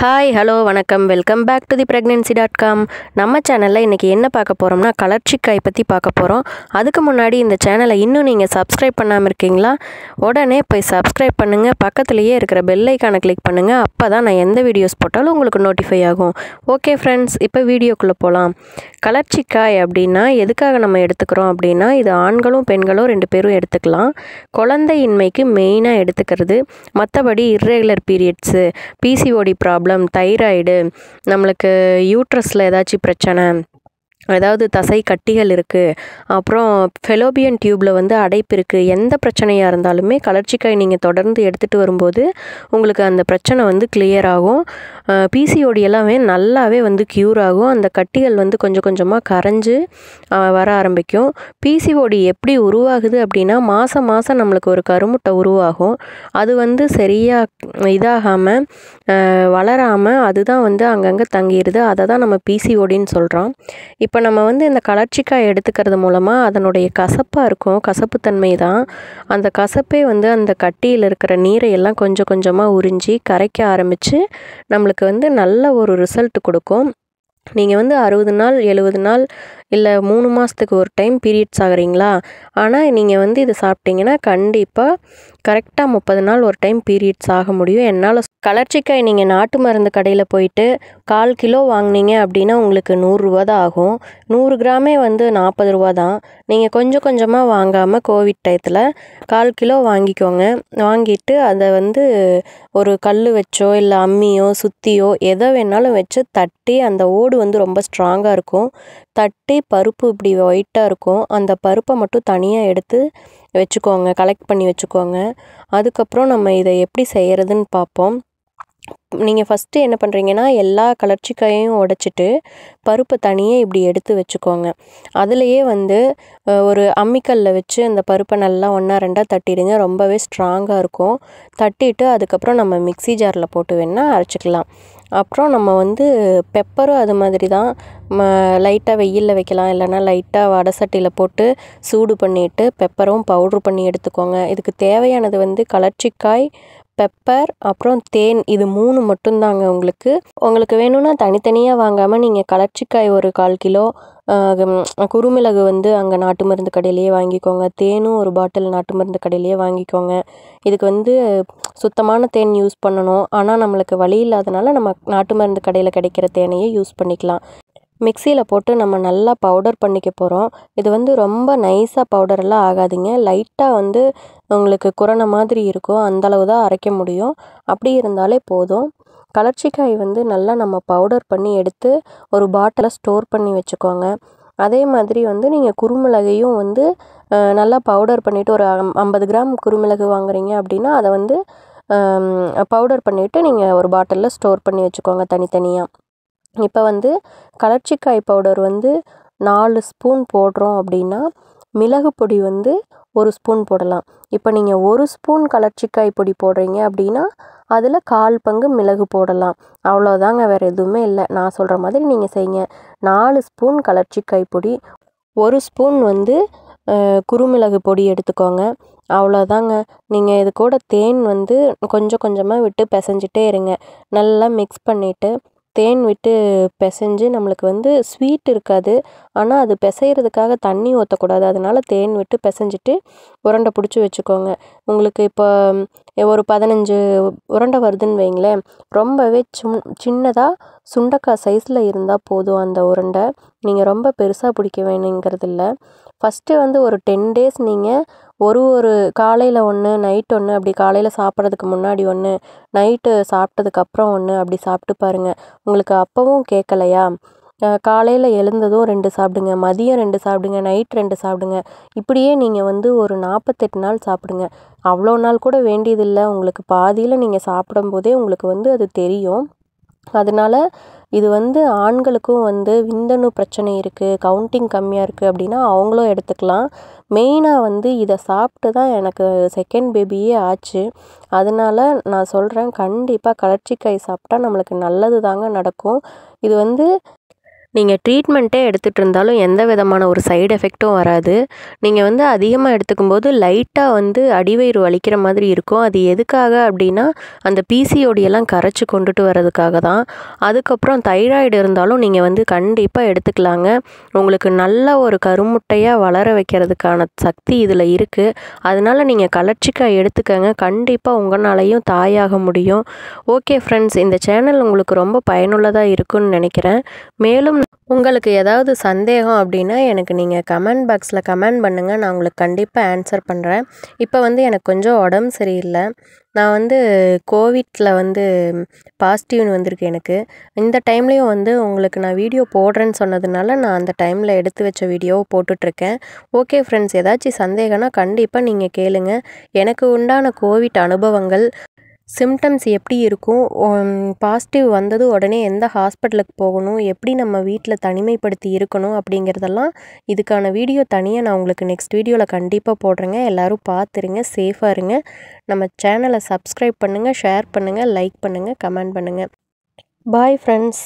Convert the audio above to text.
hi hello வணக்கம் welcome back to the pregnancy dot com நம்ம சேனலில் இன்றைக்கி என்ன பார்க்க போகிறோம்னா கலர்ச்சிக்காய் பற்றி பார்க்க போகிறோம் அதுக்கு முன்னாடி இந்த சேனலை இன்னும் நீங்கள் சப்ஸ்கிரைப் பண்ணாமல் இருக்கீங்களா உடனே போய் சப்ஸ்கிரைப் பண்ணுங்கள் பக்கத்துலேயே இருக்கிற பெல் கிளிக் பண்ணுங்கள் அப்போ தான் நான் எந்த வீடியோஸ் போட்டாலும் உங்களுக்கு நோட்டிஃபை ஆகும் ஓகே ஃப்ரெண்ட்ஸ் இப்போ வீடியோக்குள்ளே போகலாம் கலர்ச்சிக்காய் அப்படின்னா எதுக்காக நம்ம எடுத்துக்கிறோம் அப்படின்னா இது ஆண்களும் பெண்களும் ரெண்டு பேரும் எடுத்துக்கலாம் குழந்தையின்மைக்கு மெயினாக எடுத்துக்கிறது மற்றபடி இர்ரெகுலர் பீரியட்ஸு பிசிஓடி ப்ரா ப்ராப்ளம் தைராய்டு நம்மளுக்கு யூட்ரஸில் ஏதாச்சும் பிரச்சனை அதாவது தசை கட்டிகள் இருக்குது அப்புறம் ஃபெலோபியன் டியூப்பில் வந்து அடைப்பு இருக்குது எந்த பிரச்சனையாக இருந்தாலுமே கலர்ச்சிக்காய் நீங்கள் தொடர்ந்து எடுத்துகிட்டு வரும்போது உங்களுக்கு அந்த பிரச்சனை வந்து கிளியர் ஆகும் பிசிஓடி எல்லாமே நல்லாவே வந்து க்யூர் ஆகும் அந்த கட்டிகள் வந்து கொஞ்சம் கொஞ்சமாக கரைஞ்சு வர ஆரம்பிக்கும் பிசிஓடி எப்படி உருவாகுது அப்படின்னா மாதம் மாதம் நம்மளுக்கு ஒரு கருமுட்டை உருவாகும் அது வந்து சரியாக இதாகாமல் வளராமல் அதுதான் வந்து அங்கங்கே தங்கிடுது அதை தான் நம்ம பிசிஓடின்னு சொல்கிறோம் இப்போ நம்ம வந்து இந்த கலர்ச்சிக்காய் எடுத்துக்கிறது மூலமாக அதனுடைய கசப்பாக இருக்கும் கசப்புத்தன்மை தான் அந்த கசப்பே வந்து அந்த கட்டியில் இருக்கிற நீரை எல்லாம் கொஞ்சம் கொஞ்சமாக உறிஞ்சி கரைக்க ஆரம்பித்து நம்மளுக்கு உங்களுக்கு வந்து நல்ல ஒரு ரிசல்ட் கொடுக்கும் நீங்கள் வந்து அறுபது நாள் எழுபது நாள் இல்லை மூணு மாதத்துக்கு ஒரு டைம் பீரியட்ஸ் ஆகிறீங்களா ஆனால் நீங்கள் வந்து இதை சாப்பிட்டீங்கன்னா கண்டிப்பாக கரெக்டாக முப்பது நாள் ஒரு டைம் பீரியட்ஸ் ஆக முடியும் என்னால் கலர்ச்சிக்காய் நீங்கள் நாட்டு மருந்து கடையில் போயிட்டு கால் கிலோ வாங்கினீங்க அப்படின்னா உங்களுக்கு நூறுரூவா தான் ஆகும் நூறு கிராமே வந்து நாற்பது ரூபா தான் நீங்கள் கொஞ்சம் கொஞ்சமாக வாங்காமல் கோவிட் டயத்தில் கால் கிலோ வாங்கிக்கோங்க வாங்கிட்டு அதை வந்து ஒரு கல் வச்சோ இல்லை அம்மியோ சுத்தியோ எதை வேணாலும் வச்சு தட்டி அந்த ஓடு வந்து ரொம்ப ஸ்ட்ராங்காக இருக்கும் தட்டே பருப்பு இப்படி ஒயிட்டாக இருக்கும் அந்த பருப்பை மட்டும் தனியாக எடுத்து வச்சுக்கோங்க கலெக்ட் பண்ணி வச்சுக்கோங்க அதுக்கப்புறம் நம்ம இதை எப்படி செய்கிறதுன்னு பார்ப்போம் நீங்கள் ஃபஸ்ட்டு என்ன பண்ணுறீங்கன்னா எல்லா கலர்ச்சிக்காயையும் உடச்சிட்டு பருப்பை தனியே இப்படி எடுத்து வச்சுக்கோங்க அதுலேயே வந்து ஒரு அம்மிக்கல்ல வச்சு அந்த பருப்பை நல்லா ஒன்றா ரெண்டாக தட்டிடுங்க ரொம்பவே ஸ்ட்ராங்காக இருக்கும் தட்டிட்டு அதுக்கப்புறம் நம்ம மிக்சி ஜாரில் போட்டு வேணால் அரைச்சிக்கலாம் அப்புறம் நம்ம வந்து பெப்பரும் அது மாதிரி தான் ம லைட்டாக வெயிலில் வைக்கலாம் இல்லைன்னா லைட்டாக வடை சட்டியில் போட்டு சூடு பண்ணிட்டு பெப்பரும் பவுட்ரு பண்ணி எடுத்துக்கோங்க இதுக்கு தேவையானது வந்து கலர்ச்சிக்காய் பெப்பர் அப்புறம் தேன் இது மூணு மட்டும்தாங்க உங்களுக்கு உங்களுக்கு வேணும்னா தனித்தனியாக வாங்காமல் நீங்கள் கலர்ச்சிக்காய் ஒரு கால் கிலோ குறுமிளகு வந்து அங்கே நாட்டு மருந்து கடையிலேயே வாங்கிக்கோங்க தேனும் ஒரு பாட்டில் நாட்டு மருந்து கடையிலேயே வாங்கிக்கோங்க இதுக்கு வந்து சுத்தமான தேன் யூஸ் பண்ணணும் ஆனால் நம்மளுக்கு வழி இல்லாதனால நம்ம நாட்டு மருந்து கடையில் கிடைக்கிற தேனையே யூஸ் பண்ணிக்கலாம் மிக்சியில் போட்டு நம்ம நல்லா பவுடர் பண்ணிக்க போகிறோம் இது வந்து ரொம்ப நைஸாக பவுடரெல்லாம் ஆகாதீங்க லைட்டாக வந்து உங்களுக்கு குறைன மாதிரி இருக்கும் அந்தளவு தான் அரைக்க முடியும் அப்படி இருந்தாலே போதும் கலர்ச்சிக்காய் வந்து நல்லா நம்ம பவுடர் பண்ணி எடுத்து ஒரு பாட்டிலை ஸ்டோர் பண்ணி வச்சுக்கோங்க அதே மாதிரி வந்து நீங்கள் குறுமிளகையும் வந்து நல்லா பவுடர் பண்ணிவிட்டு ஒரு ஐம்பது கிராம் குறுமிளகு வாங்குறீங்க அப்படின்னா அதை வந்து பவுடர் பண்ணிவிட்டு நீங்கள் ஒரு பாட்டிலில் ஸ்டோர் பண்ணி வச்சுக்கோங்க தனித்தனியாக இப்போ வந்து கலர்ச்சிக்காய் பவுடர் வந்து நாலு ஸ்பூன் போடுறோம் அப்படின்னா மிளகு பொடி வந்து ஒரு ஸ்பூன் போடலாம் இப்போ நீங்கள் ஒரு ஸ்பூன் கலர்ச்சிக்காய் பொடி போடுறீங்க அப்படின்னா அதில் கால் பங்கு மிளகு போடலாம் அவ்வளோதாங்க வேறு எதுவுமே இல்லை நான் சொல்கிற மாதிரி நீங்கள் செய்யுங்க நாலு ஸ்பூன் கலர்ச்சிக்காய் பொடி ஒரு ஸ்பூன் வந்து குறுமிளகு பொடி எடுத்துக்கோங்க அவ்வளோதாங்க நீங்கள் இது கூட தேன் வந்து கொஞ்சம் கொஞ்சமாக விட்டு பிசைஞ்சிட்டே இருங்க நல்லா மிக்ஸ் பண்ணிவிட்டு தேன் விட்டு பிசைஞ்சு நம்மளுக்கு வந்து ஸ்வீட் இருக்காது ஆனால் அது பிசையிறதுக்காக தண்ணி ஊற்றக்கூடாது அதனால் தேன் விட்டு பிசைஞ்சிட்டு உருண்டை பிடிச்சி வச்சுக்கோங்க உங்களுக்கு இப்போ ஒரு பதினஞ்சு உருண்டை வருதுன்னு வைங்களேன் ரொம்பவே சும் சின்னதாக சுண்டக்காய் சைஸில் இருந்தால் போதும் அந்த உருண்டை நீங்கள் ரொம்ப பெருசாக பிடிக்க வேணுங்கிறது இல்லை ஃபஸ்ட்டு வந்து ஒரு டென் டேஸ் நீங்கள் ஒரு ஒரு காலையில் ஒன்று நைட் ஒன்று அப்படி காலையில் சாப்பிட்றதுக்கு முன்னாடி ஒன்று நைட்டு சாப்பிட்டதுக்கப்புறம் ஒன்று அப்படி சாப்பிட்டு பாருங்கள் உங்களுக்கு அப்போவும் கேட்கலையா காலையில் எழுந்ததும் ரெண்டு சாப்பிடுங்க மதியம் ரெண்டு சாப்பிடுங்க நைட் ரெண்டு சாப்பிடுங்க இப்படியே நீங்கள் வந்து ஒரு நாற்பத்தெட்டு நாள் சாப்பிடுங்க அவ்வளோ நாள் கூட வேண்டியதில்லை உங்களுக்கு பாதியில் நீங்கள் சாப்பிடும்போதே உங்களுக்கு வந்து அது தெரியும் அதனால இது வந்து ஆண்களுக்கும் வந்து விந்தணு பிரச்சனை இருக்குது கவுண்டிங் கம்மியாக இருக்குது அப்படின்னா அவங்களும் எடுத்துக்கலாம் மெயினாக வந்து இதை சாப்பிட்டு தான் எனக்கு செகண்ட் பேபியே ஆச்சு அதனால் நான் சொல்கிறேன் கண்டிப்பாக கலர்ச்சிக்காய் சாப்பிட்டா நம்மளுக்கு நல்லது தாங்க நடக்கும் இது வந்து நீங்கள் ட்ரீட்மெண்ட்டே எடுத்துகிட்டு இருந்தாலும் எந்த விதமான ஒரு சைடு எஃபெக்ட்டும் வராது நீங்கள் வந்து அதிகமாக எடுத்துக்கும் போது லைட்டாக வந்து அடிவயிறு வலிக்கிற மாதிரி இருக்கும் அது எதுக்காக அப்படின்னா அந்த பிசிஓடியெல்லாம் கரைச்சி கொண்டுட்டு வர்றதுக்காக தான் அதுக்கப்புறம் தைராய்டு இருந்தாலும் நீங்கள் வந்து கண்டிப்பாக எடுத்துக்கலாங்க உங்களுக்கு நல்ல ஒரு கருமுட்டையாக வளர வைக்கிறதுக்கான சக்தி இதில் இருக்குது அதனால் நீங்கள் கலர்ச்சிக்காக எடுத்துக்கங்க கண்டிப்பாக உங்களாலையும் தாயாக முடியும் ஓகே ஃப்ரெண்ட்ஸ் இந்த சேனல் உங்களுக்கு ரொம்ப பயனுள்ளதாக இருக்குன்னு நினைக்கிறேன் மேலும் உங்களுக்கு ஏதாவது சந்தேகம் அப்படின்னா எனக்கு நீங்கள் கமெண்ட் பாக்ஸில் கமெண்ட் பண்ணுங்கள் நான் உங்களுக்கு கண்டிப்பாக ஆன்சர் பண்ணுறேன் இப்போ வந்து எனக்கு கொஞ்சம் உடம்பு சரியில்லை நான் வந்து கோவிட்டில் வந்து பாசிட்டிவ்னு வந்திருக்கு எனக்கு இந்த டைம்லேயும் வந்து உங்களுக்கு நான் வீடியோ போடுறேன்னு சொன்னதுனால நான் அந்த டைமில் எடுத்து வச்ச வீடியோவை போட்டுட்ருக்கேன் ஓகே ஃப்ரெண்ட்ஸ் ஏதாச்சும் சந்தேகம்னா கண்டிப்பாக நீங்கள் கேளுங்கள் எனக்கு உண்டான கோவிட் அனுபவங்கள் சிம்டம்ஸ் எப்படி இருக்கும் பாசிட்டிவ் வந்தது உடனே எந்த ஹாஸ்பிட்டலுக்கு போகணும் எப்படி நம்ம வீட்டில் தனிமைப்படுத்தி இருக்கணும் அப்படிங்கிறதெல்லாம் இதுக்கான வீடியோ தனியாக நான் உங்களுக்கு நெக்ஸ்ட் வீடியோவில் கண்டிப்பாக போடுறேங்க எல்லோரும் பார்த்துருங்க சேஃபாக இருங்க நம்ம சேனலை சப்ஸ்கிரைப் பண்ணுங்கள் ஷேர் பண்ணுங்கள் லைக் பண்ணுங்கள் கமெண்ட் பண்ணுங்கள் பாய் ஃப்ரெண்ட்ஸ்